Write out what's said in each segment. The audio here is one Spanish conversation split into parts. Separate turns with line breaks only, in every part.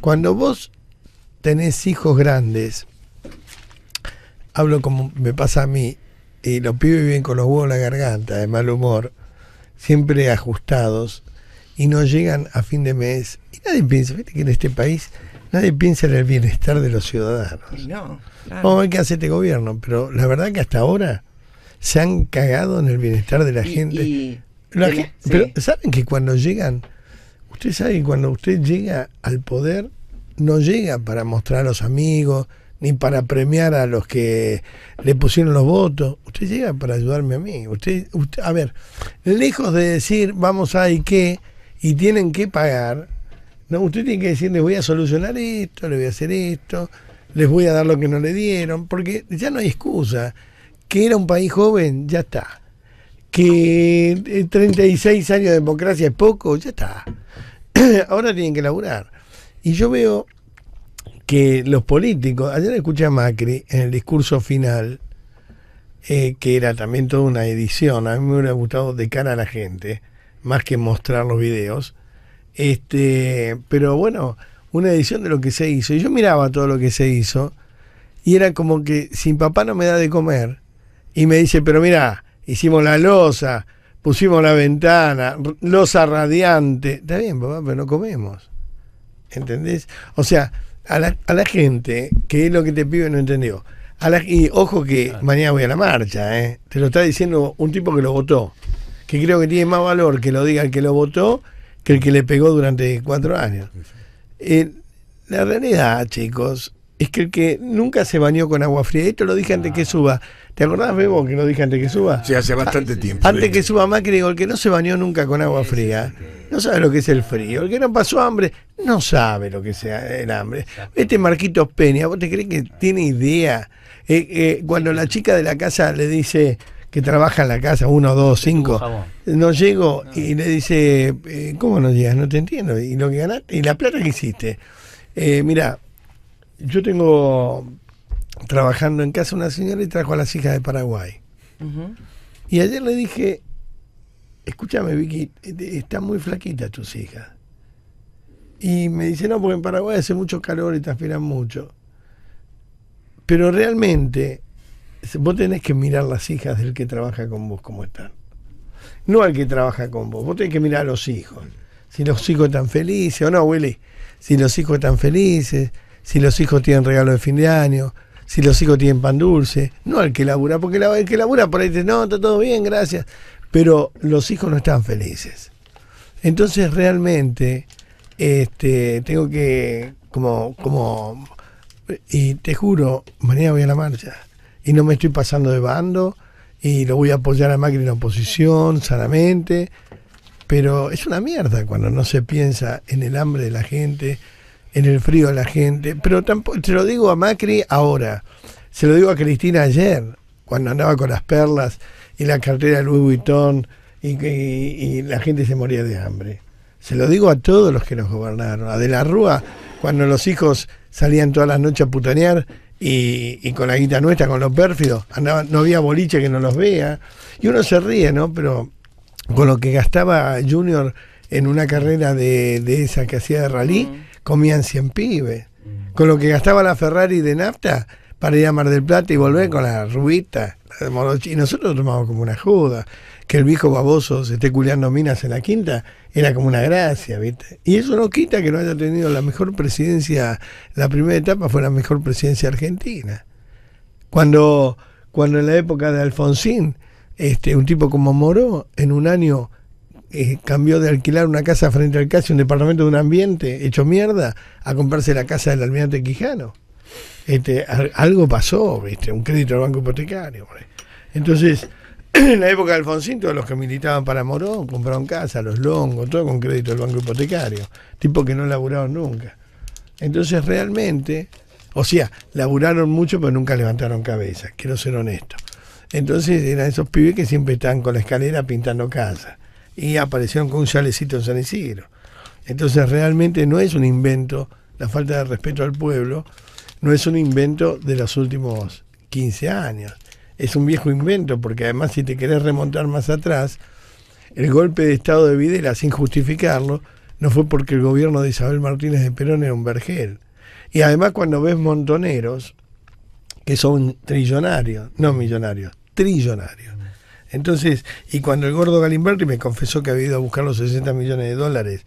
Cuando vos tenés hijos grandes, hablo como me pasa a mí, y los pibes viven con los huevos en la garganta, de mal humor, siempre ajustados, y no llegan a fin de mes. Y nadie piensa, fíjate que en este país nadie piensa en el bienestar de los ciudadanos. No, Vamos a ver qué hace este gobierno, pero la verdad que hasta ahora se han cagado en el bienestar de la gente. pero saben que cuando llegan Usted sabe que cuando usted llega al poder, no llega para mostrar a los amigos, ni para premiar a los que le pusieron los votos. Usted llega para ayudarme a mí. Usted, a ver, lejos de decir vamos a y qué, y tienen que pagar, no, usted tiene que decir les voy a solucionar esto, les voy a hacer esto, les voy a dar lo que no le dieron, porque ya no hay excusa. Que era un país joven, ya está que 36 eh, años de democracia es poco, ya está. Ahora tienen que laburar. Y yo veo que los políticos, ayer escuché a Macri en el discurso final, eh, que era también toda una edición, a mí me hubiera gustado de cara a la gente, más que mostrar los videos, este, pero bueno, una edición de lo que se hizo. Y yo miraba todo lo que se hizo, y era como que sin papá no me da de comer, y me dice, pero mira, hicimos la losa, pusimos la ventana, losa radiante. Está bien, papá, pero no comemos. ¿Entendés? O sea, a la, gente, que es lo que te pide, no entendió. A la, y ojo que mañana voy a la marcha, ¿eh? Te lo está diciendo un tipo que lo votó. Que creo que tiene más valor que lo diga el que lo votó que el que le pegó durante cuatro años. Eh, la realidad, chicos, es que el que nunca se bañó con agua fría, esto lo dije antes que suba, ¿Te acordás, Bebo, que no dije antes que suba? Sí, hace bastante ah, tiempo. Antes que suba que digo, el que no se bañó nunca con agua fría, no sabe lo que es el frío. El que no pasó hambre, no sabe lo que sea el hambre. Este Marquitos Peña, ¿vos te crees que tiene idea? Eh, eh, cuando la chica de la casa le dice que trabaja en la casa, uno, dos, cinco, no llego y le dice, eh, ¿cómo no llegas? No te entiendo. ¿Y lo que ganaste? ¿Y la plata que hiciste? mira, yo tengo trabajando en casa una señora y trajo a las hijas de Paraguay. Y ayer le dije, escúchame Vicky, e, e, están muy flaquitas tus hijas. Y me dice, no, porque en Paraguay hace mucho calor y te aspiran mucho. Pero realmente vos tenés que mirar las hijas del que trabaja con vos como están. No al que trabaja con vos, vos tenés que mirar a los hijos. Si los hijos están felices o no, Willy. Si los hijos están felices, si los hijos tienen regalo de fin de año, si los hijos tienen pan dulce, no al que labura, porque el que labura por ahí dice, no, está todo bien, gracias, pero los hijos no están felices. Entonces realmente este, tengo que, como, como, y te juro, mañana voy a la marcha y no me estoy pasando de bando y lo voy a apoyar a Macri en la oposición sanamente, pero es una mierda cuando no se piensa en el hambre de la gente, en el frío a la gente. Pero tampoco, se lo digo a Macri ahora, se lo digo a Cristina ayer, cuando andaba con las perlas y la cartera de Louis Vuitton y, y, la gente se moría de hambre. Se lo digo a todos los que nos gobernaron, a De la Rúa, cuando los hijos salían todas las noches a putanear y, con la guita nuestra, con los pérfidos, andaban, no había boliche que no los vea. Y uno se ríe, ¿no? Pero con lo que gastaba Junior en una carrera de, de esa que hacía de rally, comían 100 pibes. Con lo que gastaba la Ferrari de nafta para ir a Mar del Plata y volver con la rubita. Y nosotros tomamos como una joda. Que el viejo baboso se esté culeando minas en la quinta era como una gracia, ¿viste? Y eso no quita que no haya tenido la mejor presidencia. La primera etapa fue la mejor presidencia argentina. Cuando, cuando en la época de Alfonsín, este, un tipo como Moró, en un año eh, cambió de alquilar una casa frente al casi un departamento de un ambiente hecho mierda, a comprarse la casa del almirante Quijano. Este, algo pasó, ¿viste? Un crédito al banco hipotecario. Entonces, en la época de Alfonsín, todos los que militaban para Morón compraron casa, los longos, todo con crédito al banco hipotecario. Tipo que no laburaron nunca. Entonces, realmente, o sea, laburaron mucho, pero nunca levantaron cabeza. Quiero ser honesto. Entonces eran esos pibes que siempre están con la escalera pintando casas y aparecieron con un chalecito en San Isidro. Entonces realmente no es un invento, la falta de respeto al pueblo, no es un invento de los últimos 15 años. Es un viejo invento, porque además si te querés remontar más atrás, el golpe de Estado de Videla, sin justificarlo, no fue porque el gobierno de Isabel Martínez de Perón era un vergel. Y además cuando ves montoneros, que son trillonarios, no millonarios, trillonarios, entonces, y cuando el gordo Galimberti me confesó que había ido a buscar los 60 millones de dólares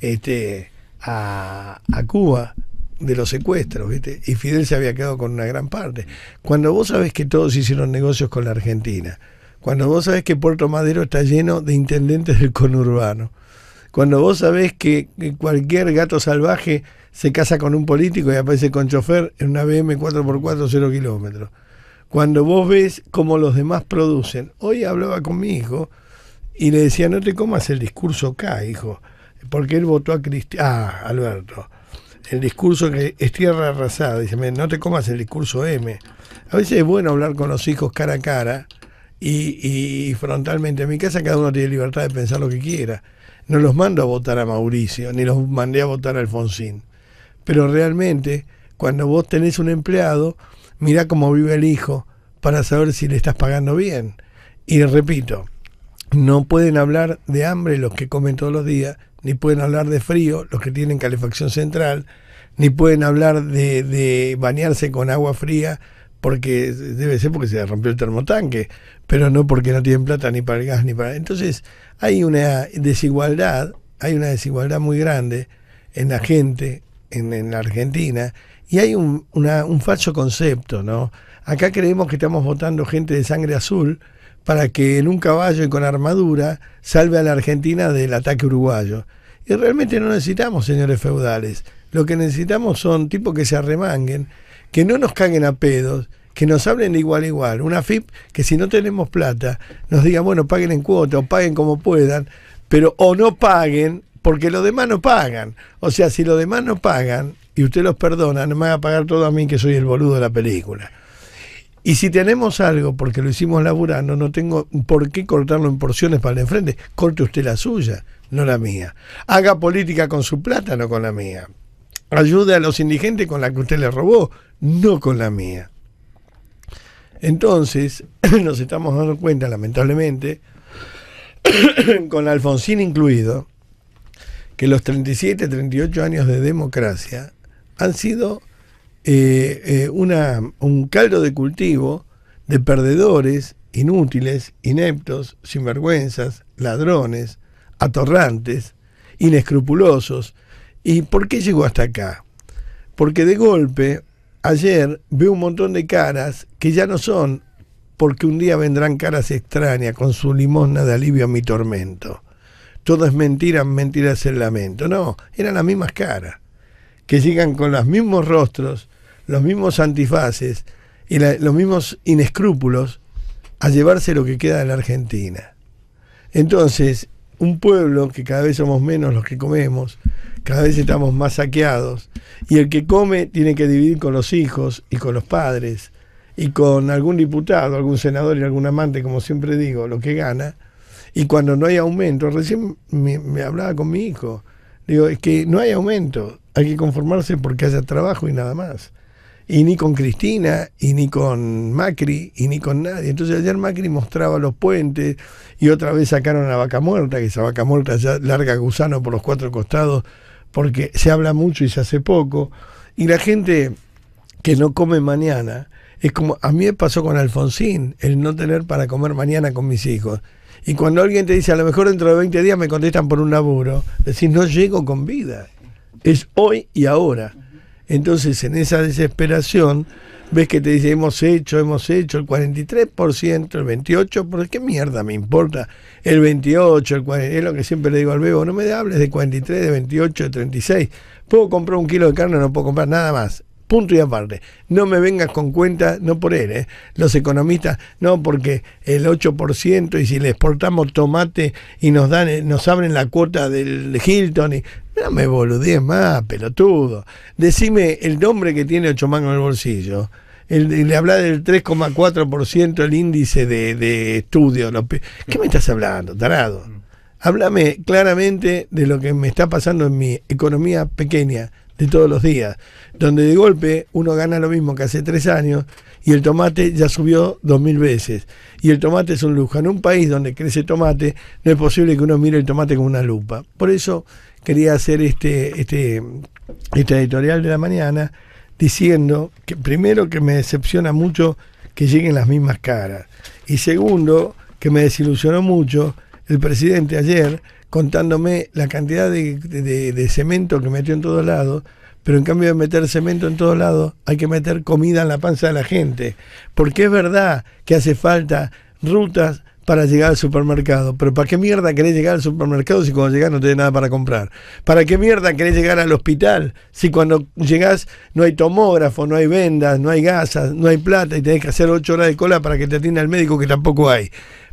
este, a, Cuba de los secuestros, ¿viste? Y Fidel se había quedado con una gran parte. Cuando vos sabés que todos hicieron negocios con la Argentina, cuando vos sabés que Puerto Madero está lleno de intendentes del conurbano, cuando vos sabés que cualquier gato salvaje se casa con un político y aparece con chofer en una BM 4x4 0 kilómetros cuando vos ves cómo los demás producen. Hoy hablaba con mi hijo y le decía, no te comas el discurso K, hijo, porque él votó a Cristian... ah, Alberto. El discurso que es tierra arrasada, dice, no te comas el discurso M. A veces es bueno hablar con los hijos cara a cara y, y frontalmente. En mi casa cada uno tiene libertad de pensar lo que quiera. No los mando a votar a Mauricio, ni los mandé a votar a Alfonsín. Pero realmente, cuando vos tenés un empleado, Mira cómo vive el hijo para saber si le estás pagando bien. Y repito, no pueden hablar de hambre los que comen todos los días, ni pueden hablar de frío los que tienen calefacción central, ni pueden hablar de, bañarse con agua fría porque debe ser porque se rompió el termotanque, pero no porque no tienen plata ni para el gas ni para... Entonces hay una desigualdad, hay una desigualdad muy grande en la gente, en, en la Argentina, y hay un, un falso concepto, ¿no? Acá creemos que estamos votando gente de sangre azul para que en un caballo y con armadura salve a la Argentina del ataque uruguayo. Y realmente no necesitamos señores feudales. Lo que necesitamos son tipos que se arremanguen, que no nos caguen a pedos, que nos hablen de igual a igual. Una FIP que si no tenemos plata, nos diga, bueno, paguen en cuota o paguen como puedan, pero o no paguen, porque los demás no pagan. O sea, si los demás no pagan, y usted los perdona, no me va a pagar todo a mí que soy el boludo de la película. Y si tenemos algo, porque lo hicimos laburando, no tengo por qué cortarlo en porciones para el enfrente. Corte usted la suya, no la mía. Haga política con su plata, no con la mía. Ayude a los indigentes con la que usted le robó, no con la mía. Entonces, nos estamos dando cuenta, lamentablemente, con Alfonsín incluido, que los 37, 38 años de democracia han sido eh, eh, una, un caldo de cultivo de perdedores, inútiles, ineptos, sinvergüenzas, ladrones, atorrantes, inescrupulosos. ¿Y por qué llegó hasta acá? Porque de golpe, ayer veo un montón de caras que ya no son porque un día vendrán caras extrañas con su limosna de alivio a mi tormento. Todo es mentira, mentira es el lamento. No, eran las mismas caras que sigan con los mismos rostros, los mismos antifaces y los mismos inescrúpulos a llevarse lo que queda de la Argentina. Entonces, un pueblo que cada vez somos menos los que comemos, cada vez estamos más saqueados, y el que come tiene que dividir con los hijos y con los padres, y con algún diputado, algún senador y algún amante, como siempre digo, lo que gana, y cuando no hay aumento, recién me, me hablaba con mi hijo, digo, es que no hay aumento, hay que conformarse porque haya trabajo y nada más. Y ni con Cristina, y ni con Macri, y ni con nadie. Entonces ayer Macri mostraba los puentes y otra vez sacaron a vaca muerta, que esa vaca muerta ya larga gusano por los cuatro costados porque se habla mucho y se hace poco. Y la gente que no come mañana, es como a mí me pasó con Alfonsín, el no tener para comer mañana con mis hijos. Y cuando alguien te dice, a lo mejor dentro de 20 días me contestan por un laburo, decís, no llego con vida es hoy y ahora. Entonces, en esa desesperación, ves que te dice, hemos hecho, hemos hecho el 43%, el 28%, ¿por qué mierda me importa? El 28, el es lo que siempre le digo al bebo, no me hables de 43, de 28, de 36. Puedo comprar un kilo de carne, no puedo comprar nada más punto y aparte. No me vengas con cuenta, no por él, ¿eh? los economistas, no porque el 8% y si le exportamos tomate y nos dan eh, nos abren la cuota del Hilton y no me boludees más, pelotudo. Decime el nombre que tiene ocho mangos en el bolsillo. El, le habla del 3,4% el índice de, de estudio. ¿Qué me estás hablando, tarado? Háblame claramente de lo que me está pasando en mi economía pequeña de todos los días, donde de golpe uno gana lo mismo que hace tres años y el tomate ya subió dos mil veces. Y el tomate es un lujo. En un país donde crece tomate, no es posible que uno mire el tomate con una lupa. Por eso quería hacer este, este, este editorial de la mañana diciendo que primero que me decepciona mucho que lleguen las mismas caras. Y segundo, que me desilusionó mucho el presidente ayer contándome la cantidad de, cemento que metió en todos lados, pero en cambio de meter cemento en todos lados, hay que meter comida en la panza de la gente. Porque es verdad que hace falta rutas para llegar al supermercado. Pero ¿para qué mierda querés llegar al supermercado si cuando llegás no tenés nada para comprar? ¿Para qué mierda querés llegar al hospital si cuando llegás no hay tomógrafo, no hay vendas, no hay gasas, no hay plata y tenés que hacer ocho horas de cola para que te atienda el médico que tampoco hay?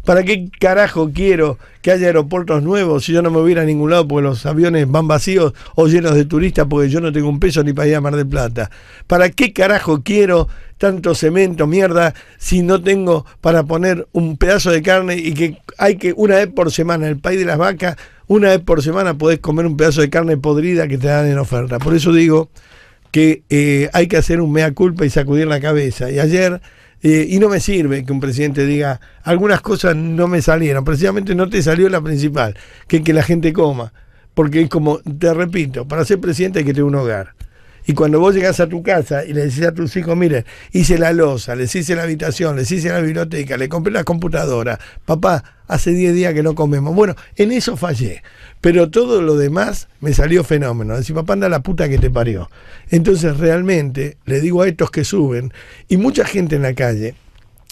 ¿Para qué carajo quiero que haya aeropuertos nuevos si yo no me voy a ningún lado porque los aviones van vacíos o llenos de turistas porque yo no tengo un peso ni para ir a Mar del Plata? ¿Para qué carajo quiero tanto cemento, mierda, si no tengo para poner un pedazo de carne y que hay que una vez por semana, el país de las vacas, una vez por semana podés comer un pedazo de carne podrida que te dan en oferta? Por eso digo que eh, hay que hacer un mea culpa y sacudir la cabeza. Y ayer, eh, y no me sirve que un presidente diga, algunas cosas no me salieron, precisamente no te salió la principal, que que la gente coma. Porque es como, te repito, para ser presidente hay que tener un hogar. Y cuando vos llegás a tu casa y le decís a tus hijos, mire, hice la losa, les hice la habitación, les hice la biblioteca, le compré la computadora, papá, hace 10 días que no comemos. Bueno, en eso fallé. Pero todo lo demás me salió fenómeno. Decís, papá, anda la puta que te parió. Entonces, realmente, le digo a estos que suben, y mucha gente en la calle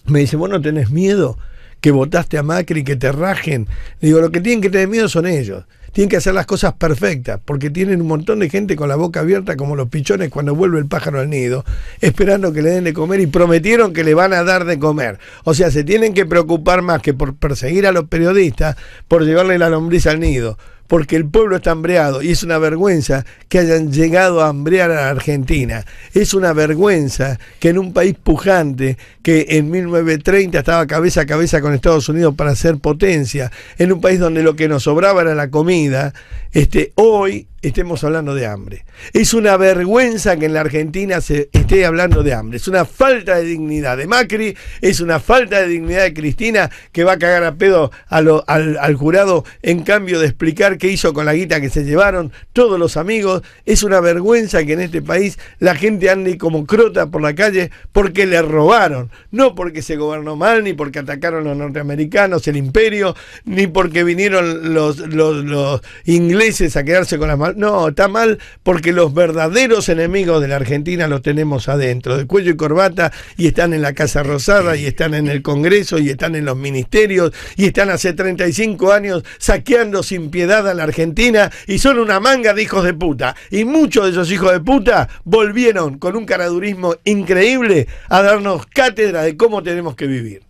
me dice, vos no tenés miedo que votaste a Macri, y que te rajen. digo, lo que tienen que tener miedo son ellos tienen que hacer las cosas perfectas, porque tienen un montón de gente con la boca abierta como los pichones cuando vuelve el pájaro al nido, esperando que le den de comer y prometieron que le van a dar de comer. O sea, se tienen que preocupar más que por perseguir a los periodistas, por llevarle la lombriz al nido porque el pueblo está hambreado y es una vergüenza que hayan llegado a hambrear a la Argentina. Es una vergüenza que en un país pujante que en 1930 estaba cabeza a cabeza con Estados Unidos para ser potencia, en un país donde lo que nos sobraba era la comida, este, hoy estemos hablando de hambre. Es una vergüenza que en la Argentina se esté hablando de hambre. Es una falta de dignidad de Macri, es una falta de dignidad de Cristina, que va a cagar a pedo al, jurado en cambio de explicar qué hizo con la guita que se llevaron todos los amigos. Es una vergüenza que en este país la gente ande como crota por la calle porque le robaron, no porque se gobernó mal, ni porque atacaron los norteamericanos, el imperio, ni porque vinieron los, ingleses a quedarse con las no, está mal porque los verdaderos enemigos de la Argentina los tenemos adentro, de cuello y corbata, y están en la Casa Rosada, y están en el Congreso, y están en los ministerios, y están hace 35 años saqueando sin piedad a la Argentina, y son una manga de hijos de puta. Y muchos de esos hijos de puta volvieron con un caradurismo increíble a darnos cátedra de cómo tenemos que vivir.